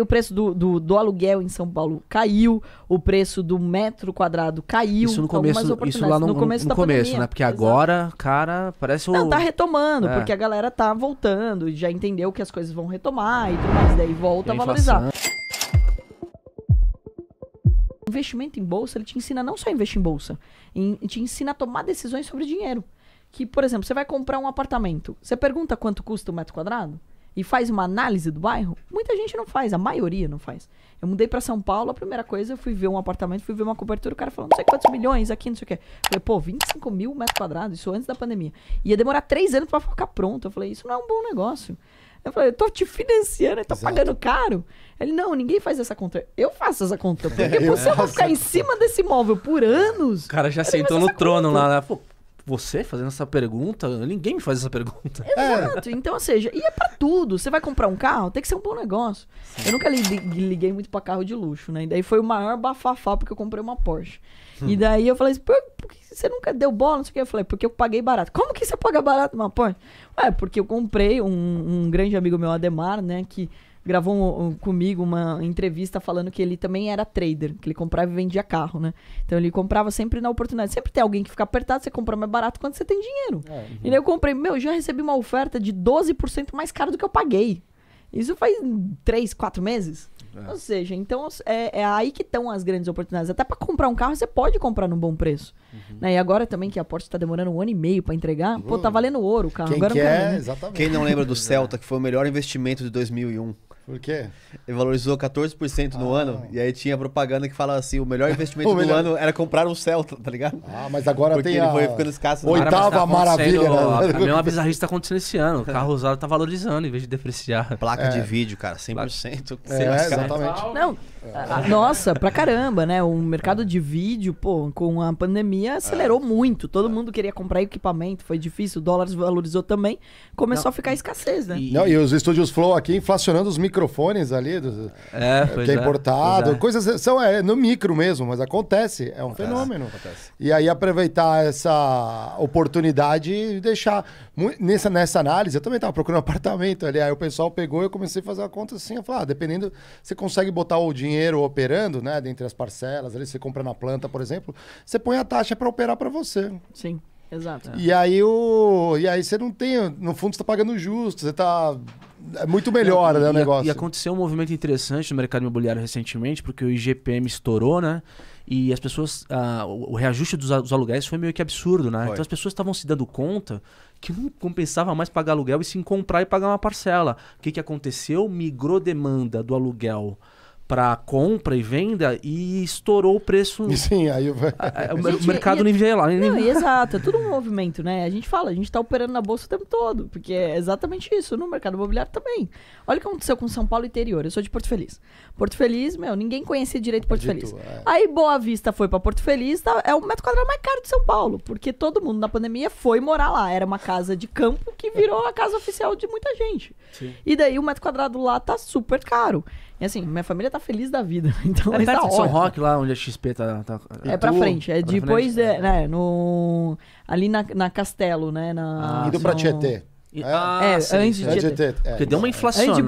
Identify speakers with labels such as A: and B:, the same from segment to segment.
A: o preço do, do, do, aluguel em São Paulo caiu, o preço do metro quadrado caiu. Isso no então, começo, isso lá no, no começo, no, no começo né? Porque exato. agora, cara, parece o... Não, tá retomando, é. porque a galera tá voltando, já entendeu que as coisas vão retomar e tudo mais, daí volta a, a valorizar. Investimento em bolsa, ele te ensina não só a investir em bolsa, em, te ensina a tomar decisões sobre dinheiro. Que, por exemplo, você vai comprar um apartamento, você pergunta quanto custa o metro quadrado? e faz uma análise do bairro, muita gente não faz, a maioria não faz. Eu mudei para São Paulo, a primeira coisa, eu fui ver um apartamento, fui ver uma cobertura, o cara falou, não sei quantos milhões aqui, não sei o quê. Eu falei, pô, 25 mil metros quadrados, isso antes da pandemia. Ia demorar três anos para ficar pronto. Eu falei, isso não é um bom negócio. Eu falei, eu tô te financiando, eu tô Exato. pagando caro. Ele, não, ninguém faz essa conta. Eu faço essa conta, porque é você vai ficar em cima desse imóvel por anos. O cara já sentou no trono conta. lá, né? Pô, você fazendo essa pergunta, ninguém me faz essa pergunta. Exato. É. Então, ou seja, e é pra tudo. Você vai comprar um carro, tem que ser um bom negócio. Sim. Eu nunca liguei muito pra carro de luxo, né? E daí foi o maior bafafá porque eu comprei uma Porsche. Hum. E daí eu falei assim, por, por, que você nunca deu bola? Não sei o que. Eu falei, porque eu paguei barato. Como que você paga barato uma Porsche? É, porque eu comprei um, um grande amigo meu, Ademar, né? Que gravou um, um, comigo uma entrevista falando que ele também era trader, que ele comprava e vendia carro, né? Então ele comprava sempre na oportunidade. Sempre tem alguém que fica apertado, você compra mais barato quando você tem dinheiro. É, uhum. E daí eu comprei, meu, já recebi uma oferta de 12% mais caro do que eu paguei. Isso faz 3, 4 meses. É. Ou seja, então é, é aí que estão as grandes oportunidades. Até para comprar um carro, você pode comprar num bom preço. Uhum. Né? E agora também que a Porsche está demorando um ano e meio para entregar, uhum. pô, tá valendo ouro o carro. Quem, agora quer, não quer, né? Quem não lembra do é. Celta, que foi o melhor investimento de 2001? Por quê? Ele valorizou 14% no ah. ano. E aí tinha propaganda que falava assim: o melhor investimento o do ano era comprar um Celta, tá ligado? Ah, mas agora Porque tem. Porque ele a... foi ficando escasso. Oitava tá maravilha, né? A mesma bizarrice está acontecendo esse ano. O carro usado tá valorizando em vez de depreciar. Placa é. de vídeo, cara, 100%. 100%. É, exatamente. Não, é. Ah, nossa, pra caramba, né? O mercado de vídeo, pô, com a pandemia acelerou é. muito. Todo é. mundo queria comprar equipamento, foi difícil, o dólar valorizou também, começou não. a ficar a escassez, né? E... Não, e os estúdios Flow aqui inflacionando os microfones ali, é, que é, é importado, é. coisas são é, no micro mesmo, mas acontece, é um acontece. fenômeno. Acontece. E aí aproveitar essa oportunidade e deixar nessa nessa análise, eu também tava procurando um apartamento ali, aí o pessoal pegou e eu comecei a fazer a conta assim, eu falei, ah, dependendo, você consegue botar o dinheiro dinheiro operando, né? Dentre as parcelas, ali você compra na planta, por exemplo, você põe a taxa para operar para você. Sim. Exato. E aí, o, e aí você não tem. No fundo, você está pagando justo, você está. É muito melhor não, né, o negócio. E aconteceu um movimento interessante no mercado imobiliário recentemente, porque o IGPM estourou, né? E as pessoas. Ah, o reajuste dos, dos, aluguéis foi meio que absurdo, né? Foi. Então as pessoas estavam se dando conta que não compensava mais pagar aluguel e sim comprar e pagar uma parcela. O que, que aconteceu? Migrou demanda do aluguel para compra e venda e estourou o preço. Sim, aí eu... o gente, mercado e, nivelar. Não, nivelar. exato, é tudo um movimento, né? A gente fala, a gente está operando na bolsa o tempo todo, porque é exatamente isso, no mercado imobiliário também. Olha o que aconteceu com São Paulo interior, eu sou de Porto Feliz. Porto Feliz, meu, ninguém conhecia direito Porto Acredito, Feliz. É. Aí Boa Vista foi para Porto Feliz, tá, é o metro quadrado mais caro de São Paulo, porque todo mundo na pandemia foi morar lá. Era uma casa de campo que virou a casa oficial de muita gente. Sim. E daí o metro quadrado lá tá super caro. E assim, minha família tá feliz da vida. Então é perto tá de São Roque, lá onde a XP tá. tá é, é pra frente. É pra depois, frente. É, né, no, ali na, na Castelo, né? Na, ah, indo pra é, ah, é sim, antes sim. de Tietê. É, porque deu uma inflacionada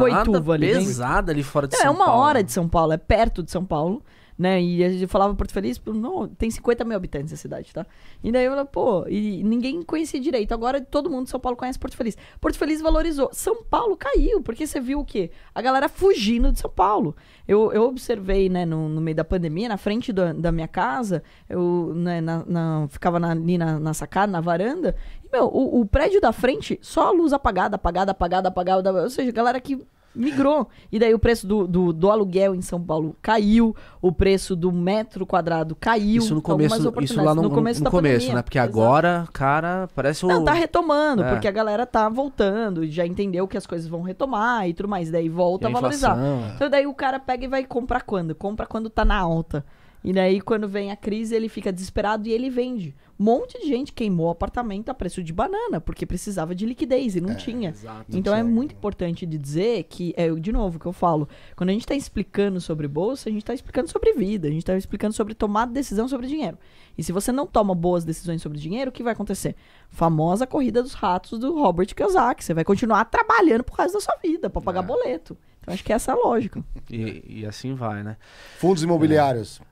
A: ali, pesada ali fora de é, São Paulo. É uma Paulo. hora de São Paulo, é perto de São Paulo. Né? E a gente falava Porto Feliz, não, tem 50 mil habitantes a cidade, tá? E daí eu falei, pô, e ninguém conhecia direito. Agora todo mundo de São Paulo conhece Porto Feliz. Porto Feliz valorizou. São Paulo caiu, porque você viu o quê? A galera fugindo de São Paulo. Eu, eu observei, né, no, no meio da pandemia, na frente do, da minha casa, eu né, na, na, ficava na, ali na, na sacada, na varanda, meu, o, o, prédio da frente, só a luz apagada, apagada, apagada, apagada. Ou seja, galera que migrou. E daí o preço do, do, do, aluguel em São Paulo caiu, o preço do metro quadrado caiu. Isso no começo, isso lá no, no começo, no, no começo né? pandemia. né? Porque Exato. agora, cara, parece o... Não, tá retomando, é. porque a galera tá voltando, já entendeu que as coisas vão retomar e tudo mais. Daí volta a, a, valorizar. É. Então daí o cara pega e vai comprar quando? Compra quando tá na alta. E daí, quando vem a crise, ele fica desesperado e ele vende. Um monte de gente queimou apartamento a preço de banana, porque precisava de liquidez e não é, tinha. Exato, então não é muito importante de dizer que, é de novo que eu falo, quando a gente está explicando sobre bolsa, a gente está explicando sobre vida, a gente está explicando sobre tomar decisão sobre dinheiro. E se você não toma boas decisões sobre dinheiro, o que vai acontecer? Famosa corrida dos ratos do Robert Kiyosaki. Você vai continuar trabalhando por resto da sua vida, para pagar é. boleto. Então acho que é essa a lógica. E, e assim vai, né? Fundos imobiliários. É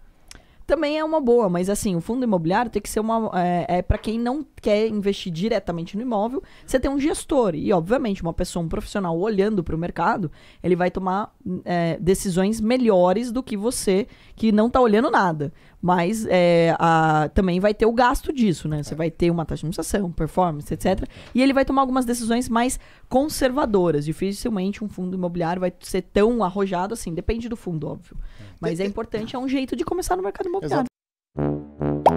A: também é uma boa, mas assim, o fundo imobiliário tem que ser uma. É, é para quem não quer investir diretamente no imóvel, você tem um gestor. E, obviamente, uma pessoa, um profissional olhando para o mercado, ele vai tomar é, decisões melhores do que você que não está olhando nada. Mas é, a, também vai ter o gasto disso, né? Você é. vai ter uma taxa de administração, performance, etc. E ele vai tomar algumas decisões mais conservadoras. Dificilmente um fundo imobiliário vai ser tão arrojado assim. Depende do fundo, óbvio. É. Mas é importante, é um jeito de começar no mercado imobiliário. Exato.